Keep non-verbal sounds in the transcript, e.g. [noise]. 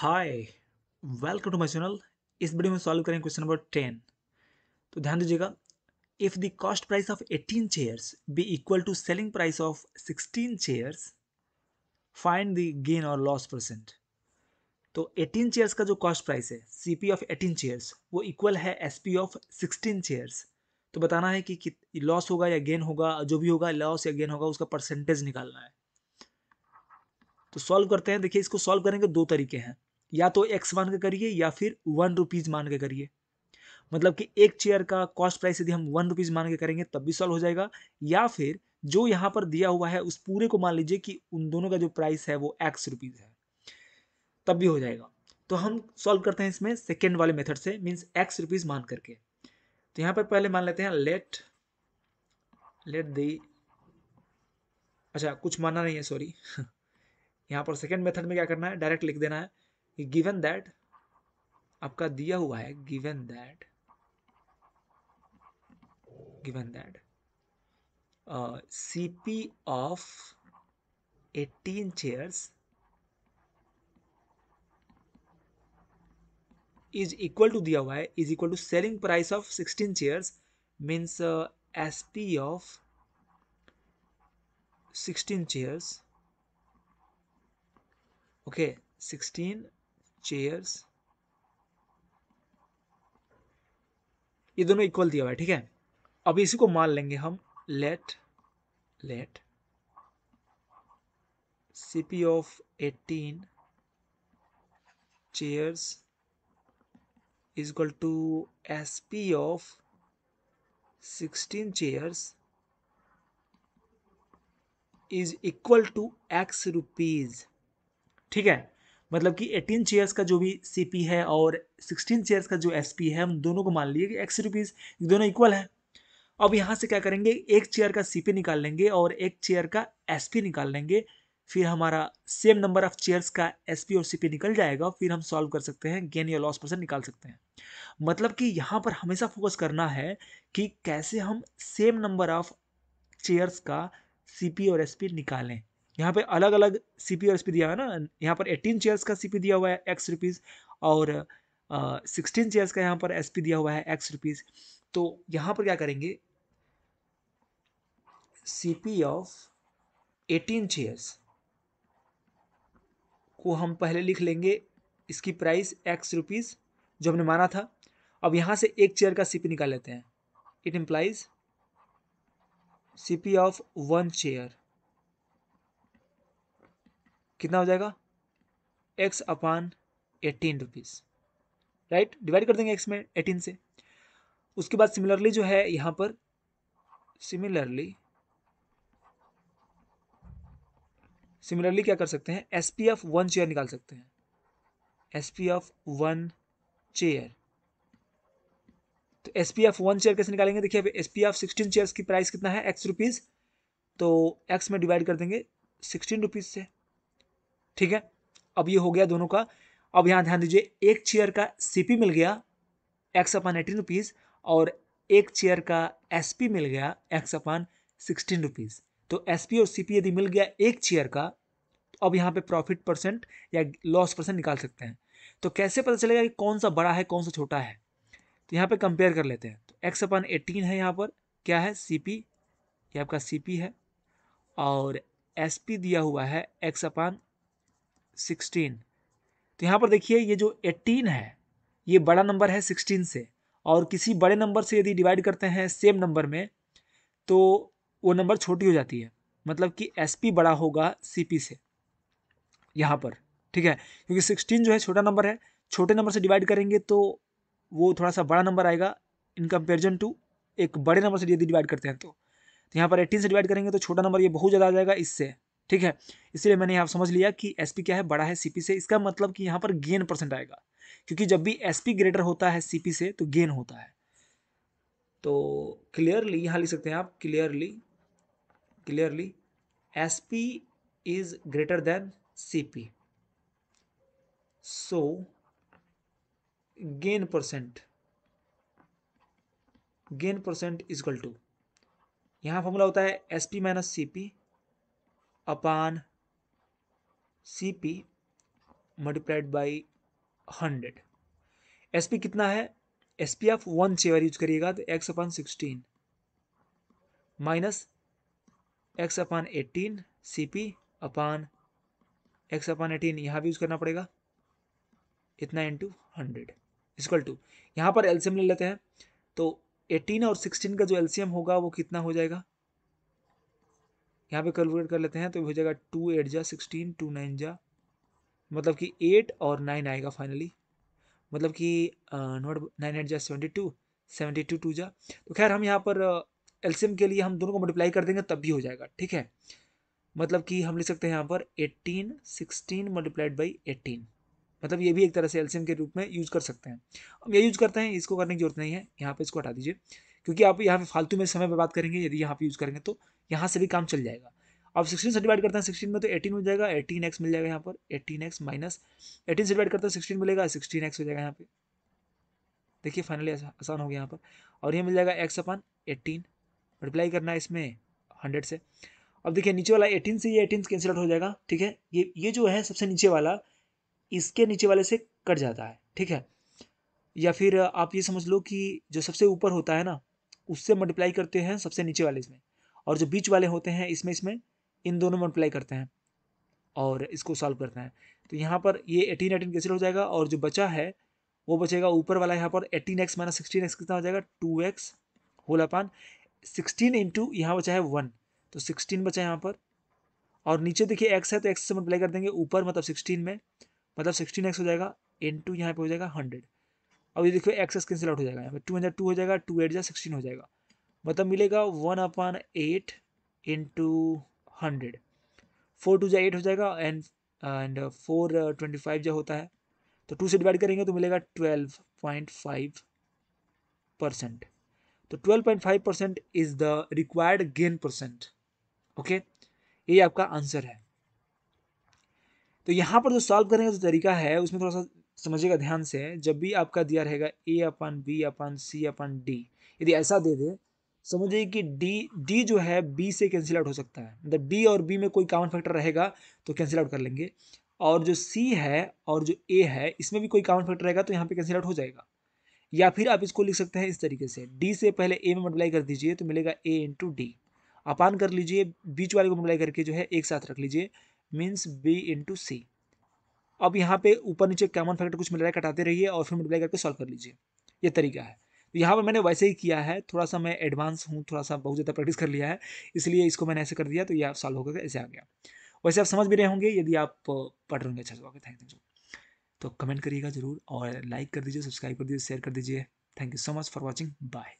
hi welcome to my channel इस video में solve करेंगे क्वेश्चन नंबर टेन तो ध्यान दीजिएगा if the cost price of eighteen chairs be equal to selling price of sixteen chairs find the gain और loss percent तो eighteen chairs का जो कॉस्ट प्राइस है सीपी ऑफ एटीन चेयर्स वो equal है एस ऑफ सिक्सटीन चेयर्स तो बताना है कि लॉस होगा या गेन होगा जो भी होगा लॉस या गेन होगा उसका परसेंटेज निकालना है तो सॉल्व करते हैं देखिए इसको सॉल्व करने के दो तरीके हैं या तो एक्स मान के करिए या फिर वन रुपीज़ मान के करिए मतलब कि एक चेयर का कॉस्ट प्राइस यदि हम वन रुपीज़ मान के करेंगे तब भी सॉल्व हो जाएगा या फिर जो यहाँ पर दिया हुआ है उस पूरे को मान लीजिए कि उन दोनों का जो प्राइस है वो एक्स रुपीज़ है तब भी हो जाएगा तो हम सॉल्व करते हैं इसमें सेकेंड वाले मेथड से मीन्स एक्स रुपीज़ मान करके तो यहाँ पर पहले मान लेते हैं लेट लेट द अच्छा कुछ माना नहीं है सॉरी [laughs] यहाँ पर सेकेंड मेथड में क्या करना है डायरेक्ट लिख देना है गिवन दैट आपका दिया हुआ है given that given that CP of eighteen chairs is equal to दिया हुआ है is equal to selling price of sixteen chairs means S P of sixteen chairs okay sixteen chairs ये दोनों इक्वल दिया हुआ है ठीक है अब इसी को मान लेंगे हम let let CP of eighteen chairs is equal to S P of sixteen chairs is equal to X rupees ठीक है मतलब कि 18 चेयर्स का जो भी सी है और 16 चेयर्स का जो एस है हम दोनों को मान लिए कि एक्स रुपीज़ दोनों इक्वल है अब यहाँ से क्या करेंगे एक चेयर का सी निकाल लेंगे और एक चेयर का एस निकाल लेंगे फिर हमारा सेम नंबर ऑफ चेयर्स का एस और सी निकल जाएगा फिर हम सॉल्व कर सकते हैं गेन या लॉस परसेंट निकाल सकते हैं मतलब कि यहाँ पर हमेशा फोकस करना है कि कैसे हम सेम नंबर ऑफ चेयर्स का सी और एस निकालें यहाँ पे अलग अलग सी पी और एस पी दिया हुआ है ना यहाँ पर एटीन चेयर्स का सी पी दिया हुआ है एक्स रुपीज़ और सिक्सटीन uh, चेयर्स का यहाँ पर एस पी दिया हुआ है एक्स रुपीज़ तो यहाँ पर क्या करेंगे C P of eighteen chairs को हम पहले लिख लेंगे इसकी प्राइस एक्स रुपीज़ जो हमने माना था अब यहाँ से एक चेयर का सीपी निकाल लेते हैं it implies P of one chair कितना हो जाएगा X upon eighteen rupees right divide कर देंगे एक्स में एटीन से उसके बाद सिमिलरली जो है यहाँ पर सिमिलरली सिमिलरली क्या कर सकते हैं S P of one chair निकाल सकते हैं S P of one chair तो S P of one chair कैसे निकालेंगे देखिए अभी S P of sixteen chair की प्राइस कितना है एक्स रुपीज़ तो एक्स में डिवाइड कर देंगे सिक्सटीन रुपीज़ से ठीक है अब ये हो गया दोनों का अब यहाँ ध्यान दीजिए एक चेयर का सीपी मिल गया एक्स अपान एटीन रुपीज़ और एक चेयर का एसपी मिल गया एक्स अपान सिक्सटीन रुपीज़ तो एसपी और सीपी यदि मिल गया एक चेयर का तो अब यहाँ पे प्रॉफिट परसेंट या लॉस परसेंट निकाल सकते हैं तो कैसे पता चलेगा कि कौन सा बड़ा है कौन सा छोटा है तो यहाँ पर कंपेयर कर लेते हैं तो एक्स अपान एटीन है यहाँ पर क्या है सी ये आपका सी है और एस दिया हुआ है एक्स अपान सिक्सटीन तो यहाँ पर देखिए ये जो एट्टीन है ये बड़ा नंबर है सिक्सटीन से और किसी बड़े नंबर से यदि डिवाइड करते हैं सेम नंबर में तो वो नंबर छोटी हो जाती है मतलब कि एस पी बड़ा होगा सी पी से यहाँ पर ठीक है क्योंकि सिक्सटीन जो है छोटा नंबर है छोटे नंबर से डिवाइड करेंगे तो वो थोड़ा सा बड़ा नंबर आएगा इन कंपेरिजन टू एक बड़े नंबर से यदि डिवाइड करते हैं तो, तो यहाँ पर एटीन से डिवाइड करेंगे तो छोटा नंबर ये बहुत ज़्यादा आ जाएगा इससे ठीक है इसलिए मैंने यहाँ समझ लिया कि एस क्या है बड़ा है सी से इसका मतलब कि यहाँ पर गेन परसेंट आएगा क्योंकि जब भी एस ग्रेटर होता है सी से तो गेन होता है तो क्लियरली यहाँ लिख सकते हैं आप clearly clearly S P is greater than C P so gain percent gain percent is equal to यहाँ फॉर्मूला होता है S P minus C P upon C P multiplied by hundred S P कितना है S P आप one chair use करिएगा तो X upon sixteen minus X upon eighteen C P upon X upon eighteen यहाँ भी use करना पड़ेगा इतना इंटू हंड्रेड इसक्वल टू यहाँ पर एल्सियम ले लेते हैं तो एटीन और सिक्सटीन का जो एल्सियम होगा वो कितना हो जाएगा यहाँ पे कैलकुलेट कर लेते हैं तो हो जाएगा टू एट जा सिक्सटीन टू नाइन जा मतलब कि एट और नाइन आएगा फाइनली मतलब कि नोट नाइन एट जा seventy two seventy two two जा तो खैर हम यहाँ पर एल्सीम के लिए हम दोनों को मल्टीप्लाई कर देंगे तब भी हो जाएगा ठीक है मतलब कि हम लिख सकते हैं यहाँ पर eighteen sixteen multiplied by eighteen मतलब ये भी एक तरह से एल्सीम के रूप में यूज़ कर सकते हैं हम ये यूज़ करते हैं इसको करने की जरूरत नहीं है यहाँ पर इसको हटा दीजिए क्योंकि आप यहाँ पे फालतू में समय बर्बाद करेंगे यदि यहाँ पे यूज़ करेंगे तो यहाँ से भी काम चल जाएगा अब सिक्सटीन से डिवाइड करते हैं सिक्सटीन में तो एटीन हो जाएगा एटीन एक्स मिल जाएगा यहाँ पर एटीन एक्स माइनस एटीन से डिवाइड करते हैं सिक्सटीन मिलेगा सिक्सटीन एक्स हो जाएगा यहाँ पे देखिए फाइनली आसान हो गया यहाँ पर और ये मिल जाएगा एक्स अपन एटीन मल्टीप्लाई करना है इसमें हंड्रेड से अब देखिए नीचे वाला एटीन से ये एटीन कैंसिल आउट हो जाएगा ठीक है ये ये जो है सबसे नीचे वाला इसके नीचे वाले से कट जाता है ठीक है या फिर आप ये समझ लो कि जो सबसे ऊपर होता है ना उससे मल्टीप्लाई करते हैं सबसे नीचे वाले इसमें और जो बीच वाले होते हैं इसमें इसमें इन दोनों मल्टीप्लाई करते हैं और इसको सॉल्व करते हैं तो यहाँ पर ये एटीन एटीन कैसे हो जाएगा और जो बचा है वो बचेगा ऊपर वाला यहाँ पर eighteen X minus sixteen X कितना हो जाएगा two X whole upon sixteen into यहाँ बचा है वन तो सिक्सटीन बचा है यहाँ पर और नीचे देखिए एक्स है तो एक्स से मल्टीप्लाई कर देंगे ऊपर मतलब सिक्सटीन में मतलब सिक्सटीन एक्स हो जाएगा इंटू यहाँ पर हो जाएगा हंड्रेड अब ये देखो एक्सेस कैंसिल आउट हो जाएगा यहाँ पर टू हंड्रेड टू हो जाएगा टू एट जा सिक्सटीन हो जाएगा मतलब मिलेगा one upon eight into hundred four two जा एट हो जाएगा and and four twenty five जो होता है तो टू से डिवाइड करेंगे तो मिलेगा ट्वेल्व पॉइंट फाइव परसेंट तो twelve point five percent is the required gain percent okay ये आपका आंसर है तो यहाँ पर जो सॉल्व करने का जो तरीका है उसमें थोड़ा सा समझिएगा ध्यान से जब भी आपका दिया रहेगा ए अपन बी अपन सी अपन डी यदि ऐसा दे दे समझिए कि डी डी जो है बी से कैंसिल आउट हो सकता है मतलब डी और बी में कोई कॉमन फैक्टर रहेगा तो कैंसिल आउट कर लेंगे और जो सी है और जो ए है इसमें भी कोई कॉमन फैक्टर रहेगा तो यहाँ पे कैंसिल आउट हो जाएगा या फिर आप इसको लिख सकते हैं इस तरीके से डी से पहले ए में मल्टीप्लाई कर दीजिए तो मिलेगा ए इंटू डी अपान कर लीजिए बीच वाले को मल्टीप्लाई करके जो है एक साथ रख लीजिए मीन्स बी इंटू सी अब यहाँ पे ऊपर नीचे कॉमन फैक्टर कुछ मिल रहा है कटाते रहिए और फिर मल्टीप्लाई करके सॉल्व कर लीजिए ये तरीका है तो यहाँ पर मैंने वैसे ही किया है थोड़ा सा मैं एडवांस हूँ थोड़ा सा बहुत ज़्यादा प्रैक्टिस कर लिया है इसलिए इसको मैंने ऐसे कर दिया तो ये आप सॉल्व होकर ऐसे आ गया वैसे आप समझ भी रहे होंगे यदि आप पढ़ रहे होंगे अच्छा से थैंक यू तो कमेंट करिएगा जरूर और लाइक कर दीजिए सब्सक्राइब कर दीजिए शेयर कर दीजिए thank you so much for watching bye